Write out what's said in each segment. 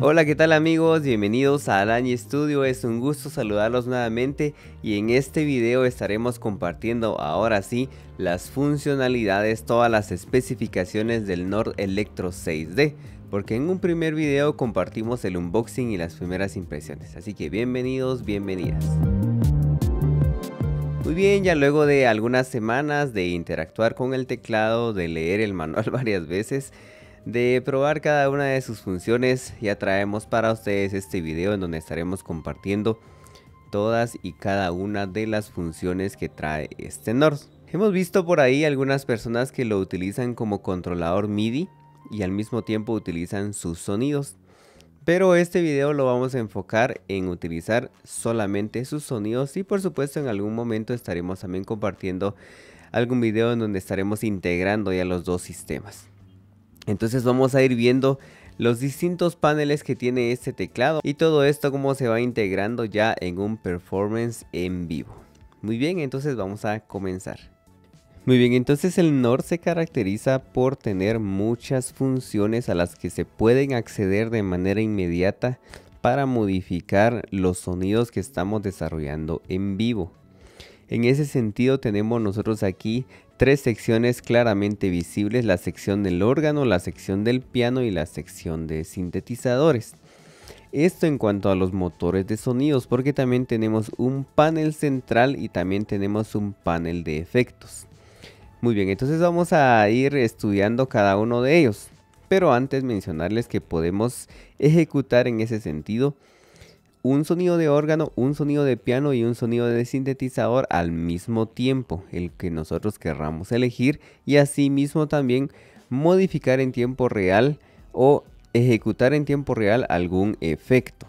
Hola, ¿qué tal amigos? Bienvenidos a Araña Studio, es un gusto saludarlos nuevamente y en este video estaremos compartiendo ahora sí las funcionalidades, todas las especificaciones del Nord Electro 6D, porque en un primer video compartimos el unboxing y las primeras impresiones, así que bienvenidos, bienvenidas. Muy bien, ya luego de algunas semanas de interactuar con el teclado, de leer el manual varias veces, de probar cada una de sus funciones, ya traemos para ustedes este video en donde estaremos compartiendo todas y cada una de las funciones que trae este Nord. Hemos visto por ahí algunas personas que lo utilizan como controlador MIDI y al mismo tiempo utilizan sus sonidos. Pero este video lo vamos a enfocar en utilizar solamente sus sonidos y por supuesto en algún momento estaremos también compartiendo algún video en donde estaremos integrando ya los dos sistemas. Entonces vamos a ir viendo los distintos paneles que tiene este teclado y todo esto cómo se va integrando ya en un performance en vivo. Muy bien, entonces vamos a comenzar. Muy bien, entonces el Nord se caracteriza por tener muchas funciones a las que se pueden acceder de manera inmediata para modificar los sonidos que estamos desarrollando en vivo. En ese sentido tenemos nosotros aquí tres secciones claramente visibles, la sección del órgano, la sección del piano y la sección de sintetizadores. Esto en cuanto a los motores de sonidos, porque también tenemos un panel central y también tenemos un panel de efectos. Muy bien, entonces vamos a ir estudiando cada uno de ellos. Pero antes mencionarles que podemos ejecutar en ese sentido un sonido de órgano, un sonido de piano y un sonido de sintetizador al mismo tiempo, el que nosotros querramos elegir y asimismo también modificar en tiempo real o ejecutar en tiempo real algún efecto.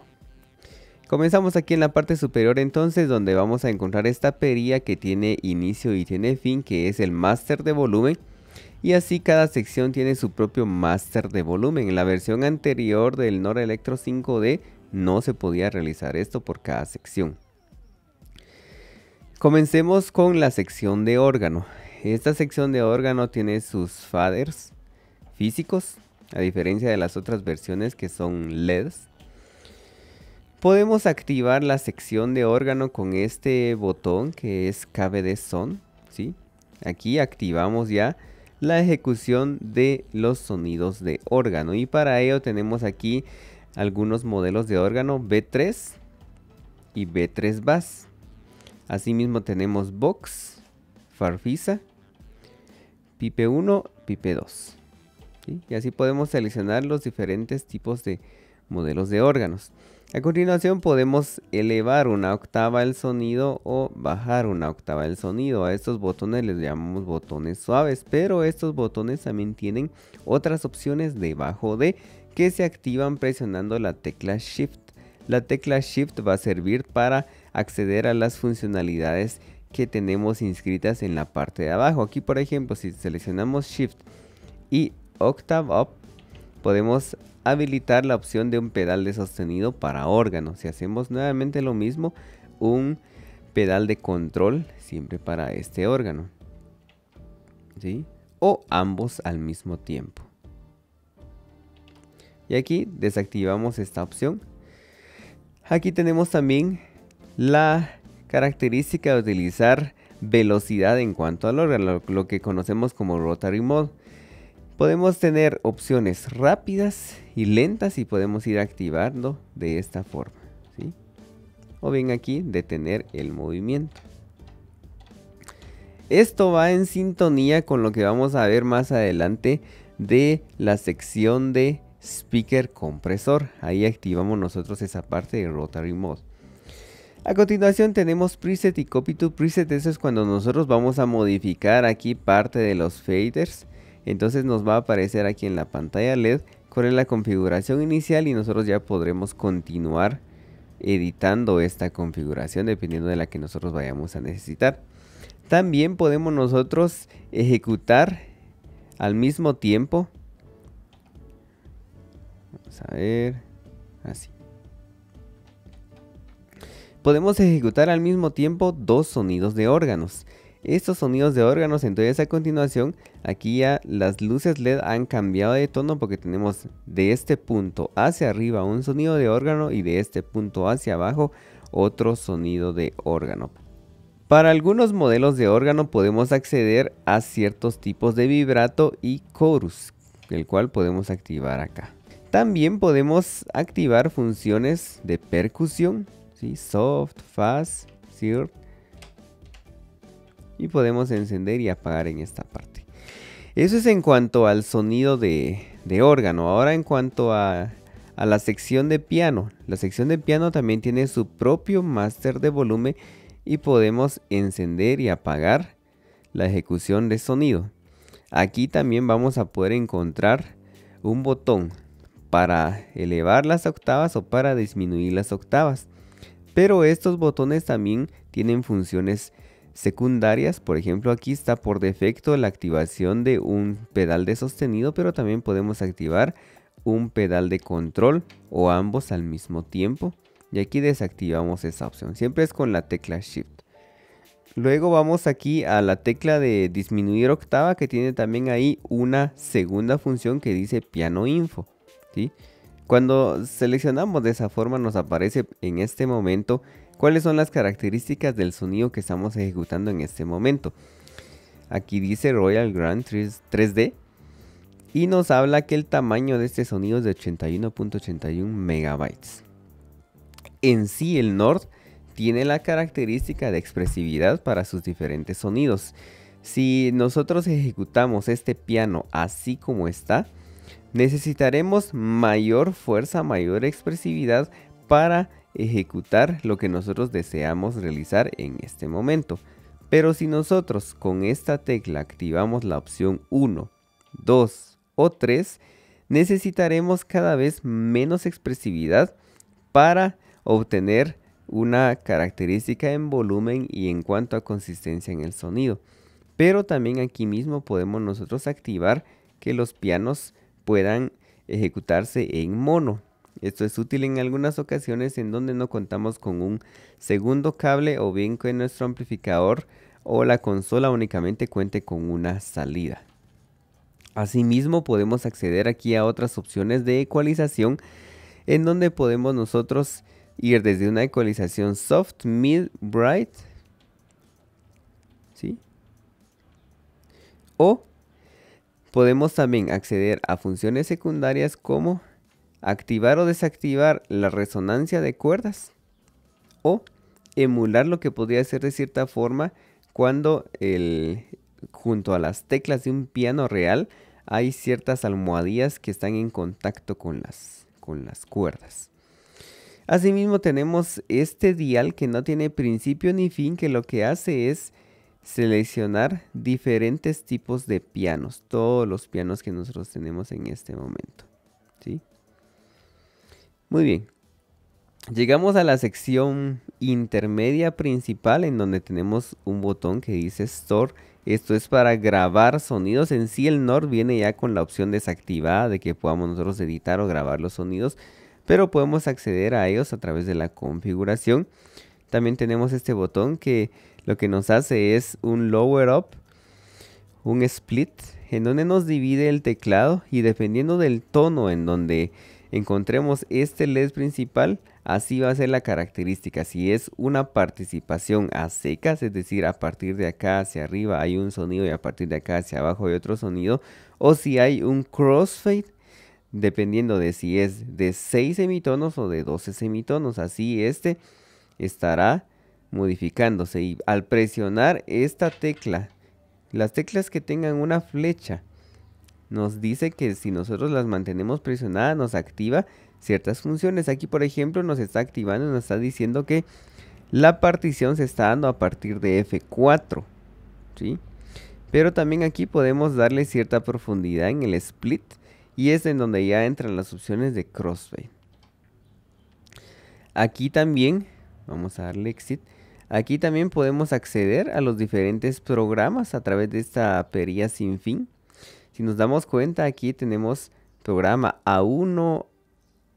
Comenzamos aquí en la parte superior entonces donde vamos a encontrar esta perilla que tiene inicio y tiene fin que es el máster de volumen y así cada sección tiene su propio máster de volumen. En la versión anterior del Nord Electro 5D no se podía realizar esto por cada sección. Comencemos con la sección de órgano. Esta sección de órgano tiene sus faders físicos, a diferencia de las otras versiones que son LEDs. Podemos activar la sección de órgano con este botón que es KBD Son. ¿sí? Aquí activamos ya la ejecución de los sonidos de órgano y para ello tenemos aquí algunos modelos de órgano B3 y B3 Bass. Asimismo tenemos Vox, Farfisa, Pipe 1, Pipe 2. Y así podemos seleccionar los diferentes tipos de modelos de órganos. A continuación podemos elevar una octava el sonido o bajar una octava el sonido. A estos botones les llamamos botones suaves, pero estos botones también tienen otras opciones debajo de que se activan presionando la tecla Shift. La tecla Shift va a servir para acceder a las funcionalidades que tenemos inscritas en la parte de abajo. Aquí por ejemplo si seleccionamos Shift y Octave Up podemos habilitar la opción de un pedal de sostenido para órgano. Si hacemos nuevamente lo mismo, un pedal de control siempre para este órgano. O ambos al mismo tiempo y aquí desactivamos esta opción. Aquí tenemos también la característica de utilizar velocidad en cuanto al lo que conocemos como Rotary Mode. Podemos tener opciones rápidas y lentas y podemos ir activando de esta forma. O bien aquí detener el movimiento. Esto va en sintonía con lo que vamos a ver más adelante de la sección de speaker compresor. Ahí activamos nosotros esa parte de Rotary Mode. A continuación tenemos preset y copy to preset, eso es cuando nosotros vamos a modificar aquí parte de los faders. Entonces nos va a aparecer aquí en la pantalla LED con la configuración inicial y nosotros ya podremos continuar editando esta configuración dependiendo de la que nosotros vayamos a necesitar. También podemos nosotros ejecutar al mismo tiempo Vamos a ver. Así. Podemos ejecutar al mismo tiempo dos sonidos de órganos. Estos sonidos de órganos, entonces a continuación, aquí ya las luces LED han cambiado de tono porque tenemos de este punto hacia arriba un sonido de órgano y de este punto hacia abajo otro sonido de órgano. Para algunos modelos de órgano podemos acceder a ciertos tipos de vibrato y chorus, el cual podemos activar acá. También podemos activar funciones de percusión, ¿sí? soft, fast, sir. Y podemos encender y apagar en esta parte. Eso es en cuanto al sonido de, órgano. Ahora en cuanto a, a la sección de piano. La sección de piano también tiene su propio máster de volumen y podemos encender y apagar la ejecución de sonido. Aquí también vamos a poder encontrar un botón para elevar las octavas o para disminuir las octavas. Pero estos botones también tienen funciones secundarias. Por ejemplo, aquí está por defecto la activación de un pedal de sostenido, pero también podemos activar un pedal de control o ambos al mismo tiempo. Y aquí desactivamos esa opción. Siempre es con la tecla Shift. Luego vamos aquí a la tecla de disminuir octava que tiene también ahí una segunda función que dice piano info. Cuando seleccionamos de esa forma nos aparece en este momento cuáles son las características del sonido que estamos ejecutando en este momento. Aquí dice Royal Grand 3D y nos habla que el tamaño de este sonido es de 81.81 megabytes. En sí el Nord tiene la característica de expresividad para sus diferentes sonidos. Si nosotros ejecutamos este piano así como está, necesitaremos mayor fuerza, mayor expresividad para ejecutar lo que nosotros deseamos realizar en este momento. Pero si nosotros con esta tecla activamos la opción 1, 2 o 3, necesitaremos cada vez menos expresividad para obtener una característica en volumen y en cuanto a consistencia en el sonido. Pero también aquí mismo podemos nosotros activar que los pianos puedan ejecutarse en mono. Esto es útil en algunas ocasiones en donde no contamos con un segundo cable o bien que nuestro amplificador o la consola únicamente cuente con una salida. Asimismo podemos acceder aquí a otras opciones de ecualización en donde podemos nosotros ir desde una ecualización soft, mid, bright ¿sí? o Podemos también acceder a funciones secundarias como activar o desactivar la resonancia de cuerdas o emular lo que podría ser de cierta forma cuando el, junto a las teclas de un piano real hay ciertas almohadillas que están en contacto con las, con las cuerdas. Asimismo tenemos este dial que no tiene principio ni fin que lo que hace es seleccionar diferentes tipos de pianos, todos los pianos que nosotros tenemos en este momento. ¿sí? Muy bien, llegamos a la sección intermedia principal en donde tenemos un botón que dice Store. Esto es para grabar sonidos. En sí el Nord viene ya con la opción desactivada de que podamos nosotros editar o grabar los sonidos, pero podemos acceder a ellos a través de la configuración. También tenemos este botón que lo que nos hace es un lower up, un split, en donde nos divide el teclado y dependiendo del tono en donde encontremos este LED principal, así va a ser la característica. Si es una participación a secas, es decir, a partir de acá hacia arriba hay un sonido y a partir de acá hacia abajo hay otro sonido, o si hay un crossfade, dependiendo de si es de 6 semitonos o de 12 semitonos, así este estará modificándose y al presionar esta tecla, las teclas que tengan una flecha, nos dice que si nosotros las mantenemos presionadas nos activa ciertas funciones. Aquí por ejemplo nos está activando nos está diciendo que la partición se está dando a partir de F4. ¿sí? Pero también aquí podemos darle cierta profundidad en el split y es en donde ya entran las opciones de crossfade. Aquí también Vamos a darle exit. Aquí también podemos acceder a los diferentes programas a través de esta perilla sin fin. Si nos damos cuenta, aquí tenemos programa A1,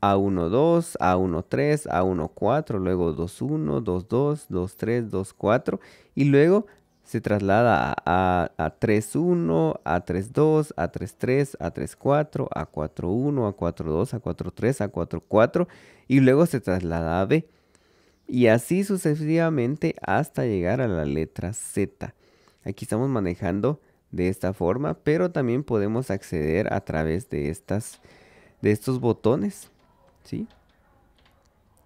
A12, A13, A14, luego 21, 22, 23, 24 y luego se traslada a, a, 3.1, a 3.2, a 3.3, a 3.4, a 4.1, a 4.2, a 4.3, a 4.4 y luego se traslada a B. Y así sucesivamente hasta llegar a la letra Z. Aquí estamos manejando de esta forma, pero también podemos acceder a través de, estas, de estos botones.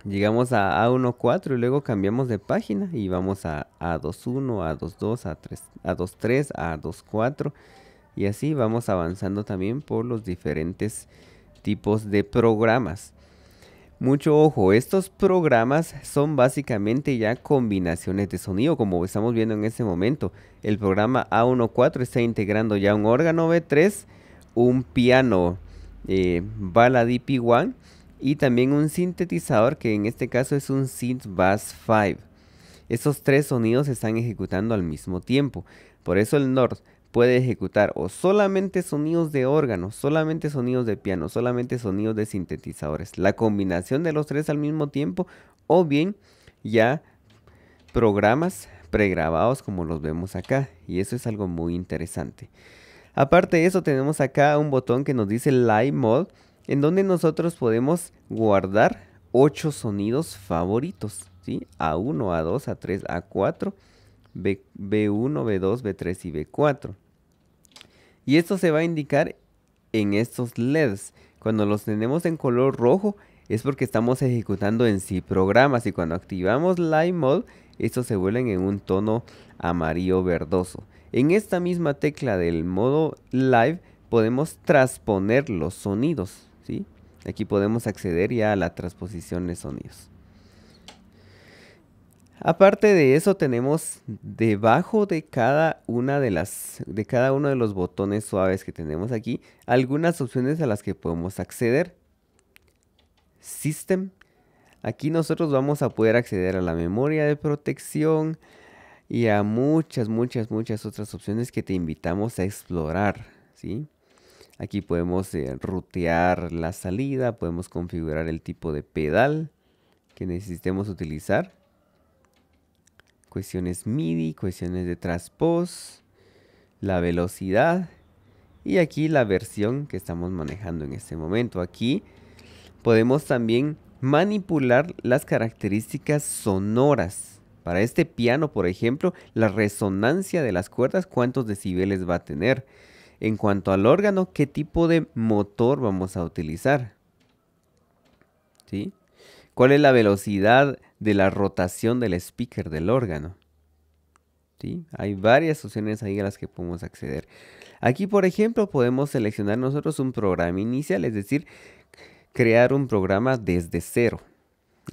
Llegamos a A14 y luego cambiamos de página y vamos a A21, A22, A3, A23, A24 y así vamos avanzando también por los diferentes tipos de programas. Mucho ojo, estos programas son básicamente ya combinaciones de sonido, como estamos viendo en este momento. El programa A14 está integrando ya un órgano B3, un piano eh, Bala DP1 y también un sintetizador que en este caso es un Synth Bass 5. Esos tres sonidos se están ejecutando al mismo tiempo. Por eso el Nord puede ejecutar o solamente sonidos de órganos, solamente sonidos de piano, solamente sonidos de sintetizadores. La combinación de los tres al mismo tiempo o bien ya programas pregrabados como los vemos acá y eso es algo muy interesante. Aparte de eso tenemos acá un botón que nos dice Live Mode en donde nosotros podemos guardar 8 sonidos favoritos, ¿sí? A1, A2, A3, A4, B1, B2, B3 y B4. Y esto se va a indicar en estos LEDs. Cuando los tenemos en color rojo es porque estamos ejecutando en sí programas y cuando activamos Live Mode estos se vuelven en un tono amarillo verdoso. En esta misma tecla del modo Live podemos transponer los sonidos. ¿sí? Aquí podemos acceder ya a la transposición de sonidos. Aparte de eso tenemos debajo de cada una de las de cada uno de los botones suaves que tenemos aquí algunas opciones a las que podemos acceder. System. Aquí nosotros vamos a poder acceder a la memoria de protección y a muchas muchas muchas otras opciones que te invitamos a explorar, ¿sí? Aquí podemos eh, rutear la salida, podemos configurar el tipo de pedal que necesitemos utilizar cuestiones MIDI, cuestiones de traspos, la velocidad y aquí la versión que estamos manejando en este momento. Aquí podemos también manipular las características sonoras. Para este piano, por ejemplo, la resonancia de las cuerdas, cuántos decibeles va a tener. En cuanto al órgano, qué tipo de motor vamos a utilizar. ¿Sí? ¿Cuál es la velocidad de la rotación del speaker del órgano? ¿Sí? Hay varias opciones ahí a las que podemos acceder. Aquí, por ejemplo, podemos seleccionar nosotros un programa inicial, es decir, crear un programa desde cero.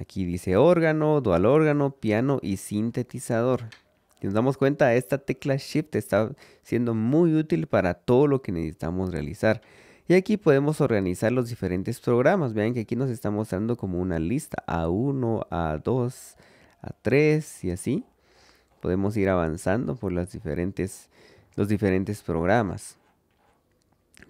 Aquí dice órgano, dual órgano, piano y sintetizador. Si nos damos cuenta, esta tecla Shift está siendo muy útil para todo lo que necesitamos realizar. Y aquí podemos organizar los diferentes programas. Vean que aquí nos está mostrando como una lista A1, A2, A3 y así. Podemos ir avanzando por diferentes, los diferentes programas.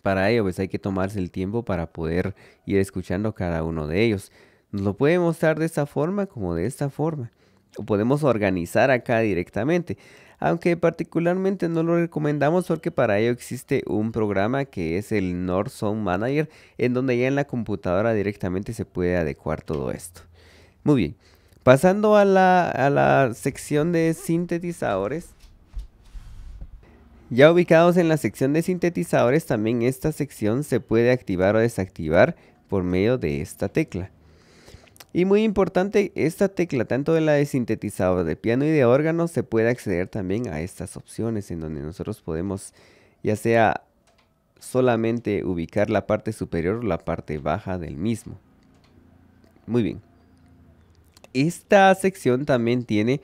Para ello pues hay que tomarse el tiempo para poder ir escuchando cada uno de ellos. Nos lo puede mostrar de esta forma como de esta forma. O podemos organizar acá directamente aunque particularmente no lo recomendamos porque para ello existe un programa que es el North Sound Manager, en donde ya en la computadora directamente se puede adecuar todo esto. Muy bien, pasando a la, a la sección de sintetizadores. Ya ubicados en la sección de sintetizadores, también esta sección se puede activar o desactivar por medio de esta tecla. Y muy importante, esta tecla, tanto de la de sintetizador de piano y de órgano, se puede acceder también a estas opciones en donde nosotros podemos ya sea solamente ubicar la parte superior o la parte baja del mismo. Muy bien. Esta sección también tiene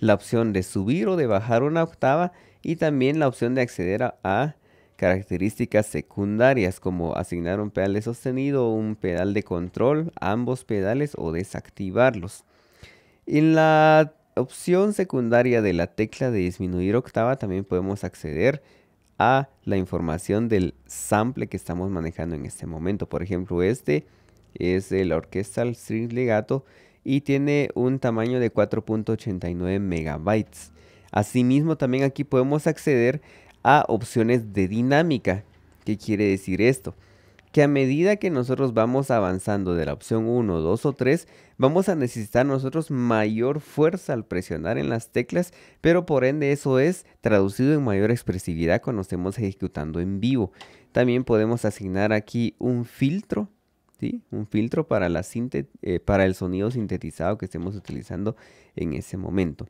la opción de subir o de bajar una octava y también la opción de acceder a, a Características secundarias como asignar un pedal de sostenido o un pedal de control, ambos pedales o desactivarlos. En la opción secundaria de la tecla de disminuir octava también podemos acceder a la información del sample que estamos manejando en este momento. Por ejemplo, este es el Orchestral String Legato y tiene un tamaño de 4.89 megabytes. Asimismo, también aquí podemos acceder a opciones de dinámica. ¿Qué quiere decir esto? Que a medida que nosotros vamos avanzando de la opción 1, 2 o 3, vamos a necesitar nosotros mayor fuerza al presionar en las teclas, pero por ende eso es traducido en mayor expresividad cuando estemos ejecutando en vivo. También podemos asignar aquí un filtro, ¿sí? un filtro para, la eh, para el sonido sintetizado que estemos utilizando en ese momento.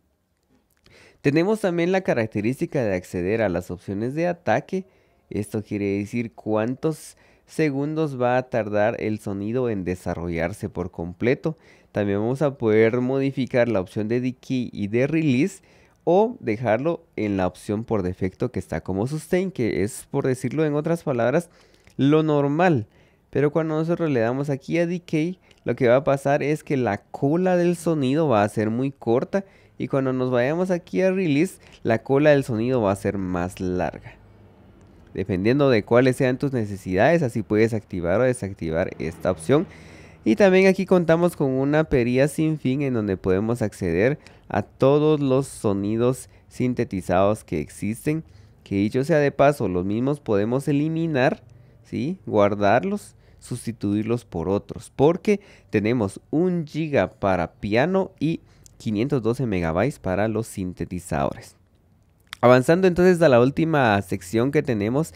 Tenemos también la característica de acceder a las opciones de ataque. Esto quiere decir cuántos segundos va a tardar el sonido en desarrollarse por completo. También vamos a poder modificar la opción de decay y de release o dejarlo en la opción por defecto que está como sustain, que es por decirlo en otras palabras lo normal. Pero cuando nosotros le damos aquí a decay, lo que va a pasar es que la cola del sonido va a ser muy corta y cuando nos vayamos aquí a release, la cola del sonido va a ser más larga. Dependiendo de cuáles sean tus necesidades, así puedes activar o desactivar esta opción. Y también aquí contamos con una perilla sin fin en donde podemos acceder a todos los sonidos sintetizados que existen. Que dicho sea de paso, los mismos podemos eliminar, ¿sí? guardarlos, sustituirlos por otros. Porque tenemos un giga para piano y 512 megabytes para los sintetizadores. Avanzando entonces a la última sección que tenemos,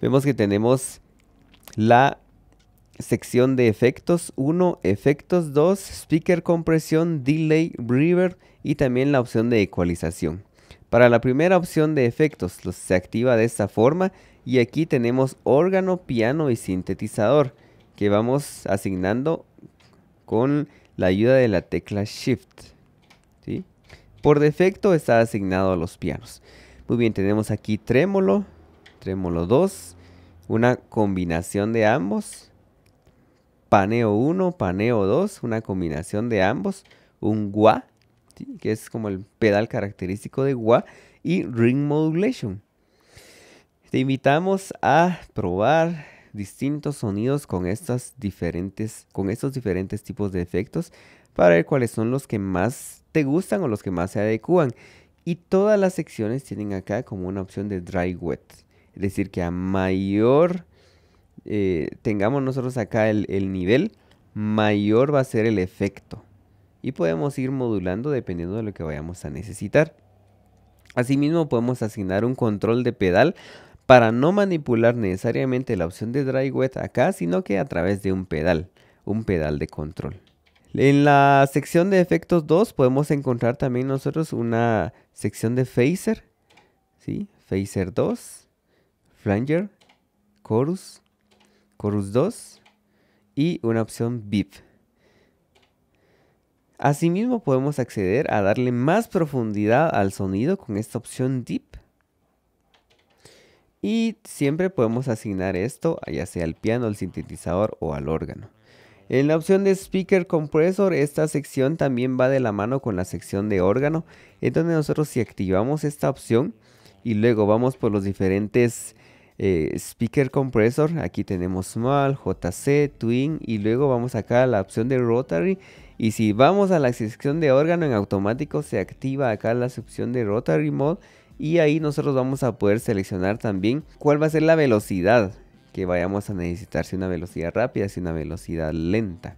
vemos que tenemos la sección de efectos 1, efectos 2, speaker compresión, delay, reverb y también la opción de ecualización. Para la primera opción de efectos se activa de esta forma y aquí tenemos órgano, piano y sintetizador que vamos asignando con la ayuda de la tecla Shift. Por defecto está asignado a los pianos. Muy bien, tenemos aquí trémolo, trémolo 2, una combinación de ambos, paneo 1, paneo 2, una combinación de ambos, un gua. que es como el pedal característico de wah, y ring modulation. Te invitamos a probar distintos sonidos con estas diferentes con estos diferentes tipos de efectos para ver cuáles son los que más te gustan o los que más se adecúan. Y todas las secciones tienen acá como una opción de dry wet. Es decir, que a mayor eh, tengamos nosotros acá el, el nivel, mayor va a ser el efecto. Y podemos ir modulando dependiendo de lo que vayamos a necesitar. Asimismo, podemos asignar un control de pedal para no manipular necesariamente la opción de dry wet acá, sino que a través de un pedal, un pedal de control. En la sección de efectos 2 podemos encontrar también nosotros una sección de phaser, ¿sí? Phaser 2, flanger, chorus, chorus 2 y una opción beep. Asimismo podemos acceder a darle más profundidad al sonido con esta opción deep. Y siempre podemos asignar esto ya sea al piano, al sintetizador o al órgano. En la opción de speaker compressor, esta sección también va de la mano con la sección de órgano. Entonces nosotros si activamos esta opción y luego vamos por los diferentes eh, speaker compressor. Aquí tenemos Small, JC, Twin y luego vamos acá a la opción de Rotary. Y si vamos a la sección de órgano en automático se activa acá la sección de Rotary Mode. Y ahí nosotros vamos a poder seleccionar también cuál va a ser la velocidad que vayamos a necesitar si una velocidad rápida, si una velocidad lenta.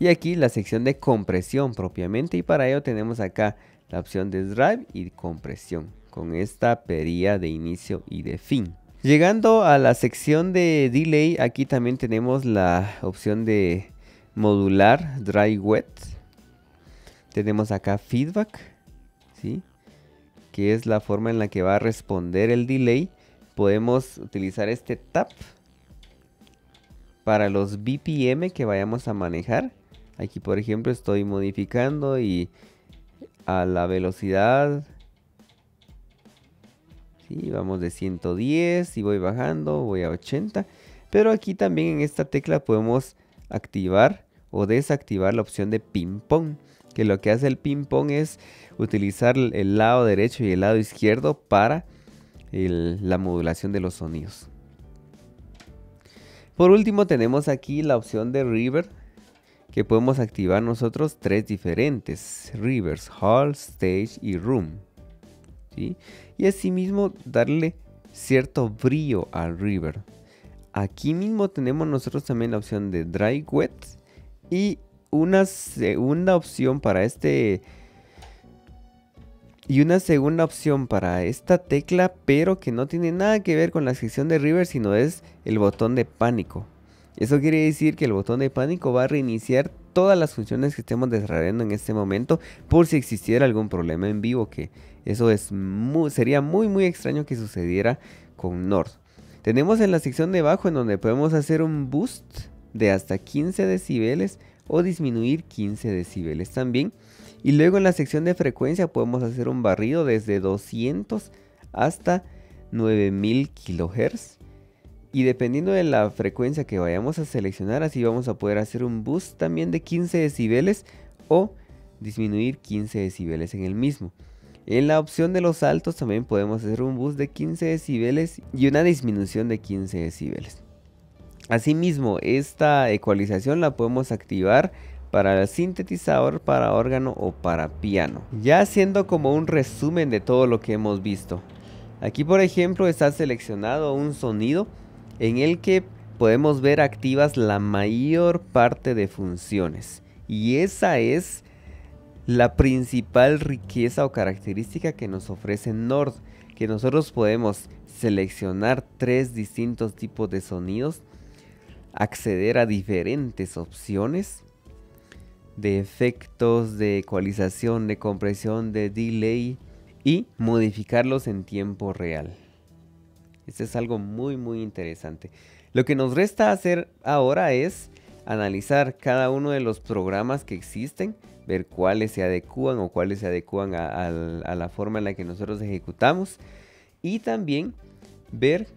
Y aquí la sección de compresión propiamente y para ello tenemos acá la opción de drive y compresión con esta perilla de inicio y de fin. Llegando a la sección de delay, aquí también tenemos la opción de modular dry wet. Tenemos acá feedback, que es la forma en la que va a responder el delay podemos utilizar este tap para los BPM que vayamos a manejar. Aquí por ejemplo estoy modificando y a la velocidad. Sí, vamos de 110 y voy bajando, voy a 80. Pero aquí también en esta tecla podemos activar o desactivar la opción de ping pong. Que lo que hace el ping pong es utilizar el lado derecho y el lado izquierdo para la modulación de los sonidos. Por último tenemos aquí la opción de River que podemos activar nosotros tres diferentes Rivers, Hall, Stage y Room. Y asimismo darle cierto brillo al River. Aquí mismo tenemos nosotros también la opción de Dry Wet y una segunda opción para este y una segunda opción para esta tecla, pero que no tiene nada que ver con la sección de River, sino es el botón de pánico. Eso quiere decir que el botón de pánico va a reiniciar todas las funciones que estemos desarrollando en este momento por si existiera algún problema en vivo, que eso es sería muy muy extraño que sucediera con Nord. Tenemos en la sección de abajo en donde podemos hacer un boost de hasta 15 decibeles o disminuir 15 decibeles también. Y luego en la sección de frecuencia podemos hacer un barrido desde 200 hasta 9000 kHz. Y dependiendo de la frecuencia que vayamos a seleccionar, así vamos a poder hacer un boost también de 15 decibeles o disminuir 15 decibeles en el mismo. En la opción de los altos también podemos hacer un boost de 15 decibeles y una disminución de 15 decibeles. Asimismo, esta ecualización la podemos activar para el sintetizador, para órgano o para piano. Ya haciendo como un resumen de todo lo que hemos visto. Aquí por ejemplo está seleccionado un sonido en el que podemos ver activas la mayor parte de funciones. Y esa es la principal riqueza o característica que nos ofrece Nord, que nosotros podemos seleccionar tres distintos tipos de sonidos, acceder a diferentes opciones de efectos, de ecualización, de compresión, de delay y modificarlos en tiempo real. Este es algo muy muy interesante. Lo que nos resta hacer ahora es analizar cada uno de los programas que existen, ver cuáles se adecúan o cuáles se adecúan a la forma en la que nosotros ejecutamos y también ver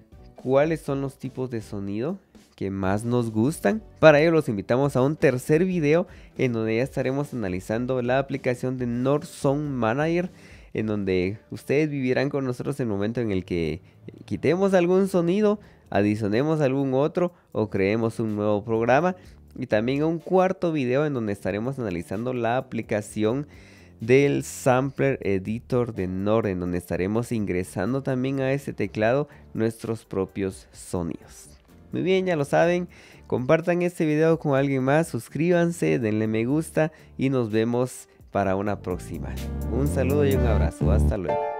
cuáles son los tipos de sonido que más nos gustan. Para ello los invitamos a un tercer video en donde ya estaremos analizando la aplicación de North Song Manager en donde ustedes vivirán con nosotros el momento en el que quitemos algún sonido, adicionemos algún otro o creemos un nuevo programa y también un cuarto video en donde estaremos analizando la aplicación del Sampler Editor de Nord, en donde estaremos ingresando también a este teclado nuestros propios sonidos. Muy bien, ya lo saben, compartan este video con alguien más, suscríbanse, denle me gusta y nos vemos para una próxima. Un saludo y un abrazo, hasta luego.